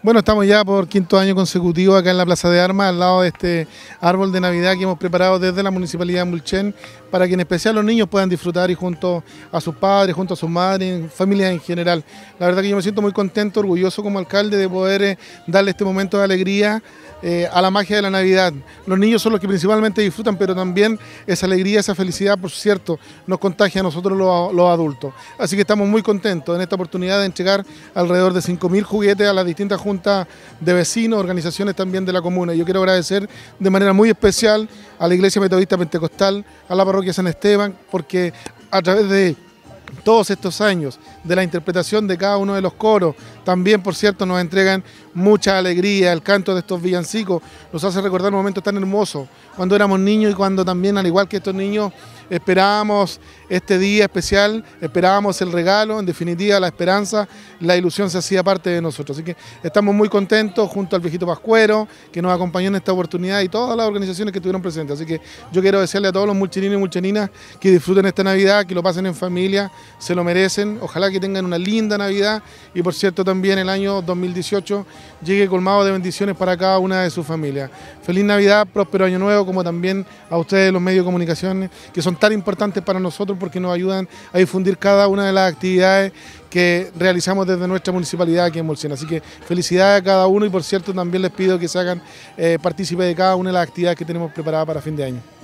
Bueno, estamos ya por quinto año consecutivo acá en la Plaza de Armas, al lado de este árbol de Navidad que hemos preparado desde la Municipalidad de Mulchen para que en especial los niños puedan disfrutar y junto a sus padres, junto a sus madres, familias en general. La verdad que yo me siento muy contento, orgulloso como alcalde de poder eh, darle este momento de alegría eh, a la magia de la Navidad. Los niños son los que principalmente disfrutan, pero también esa alegría, esa felicidad, por cierto, nos contagia a nosotros los, los adultos. Así que estamos muy contentos en esta oportunidad de entregar alrededor de 5.000 juguetes a las distintas juntas de vecinos, organizaciones también de la comuna. Yo quiero agradecer de manera muy especial a la Iglesia Metodista Pentecostal, a la Parroquia San Esteban, porque a través de todos estos años, de la interpretación de cada uno de los coros. También, por cierto, nos entregan mucha alegría, el canto de estos villancicos nos hace recordar momentos tan hermosos, cuando éramos niños y cuando también, al igual que estos niños, Esperábamos este día especial, esperábamos el regalo, en definitiva la esperanza, la ilusión se hacía parte de nosotros. Así que estamos muy contentos junto al viejito Pascuero, que nos acompañó en esta oportunidad y todas las organizaciones que estuvieron presentes. Así que yo quiero desearle a todos los mulchininos y mulchaninas que disfruten esta Navidad, que lo pasen en familia, se lo merecen. Ojalá que tengan una linda Navidad y por cierto también el año 2018 llegue colmado de bendiciones para cada una de sus familias. Feliz Navidad, próspero año nuevo, como también a ustedes los medios de comunicación que son tan importantes para nosotros porque nos ayudan a difundir cada una de las actividades que realizamos desde nuestra municipalidad aquí en Molsena. Así que felicidades a cada uno y por cierto también les pido que se hagan eh, partícipes de cada una de las actividades que tenemos preparadas para fin de año.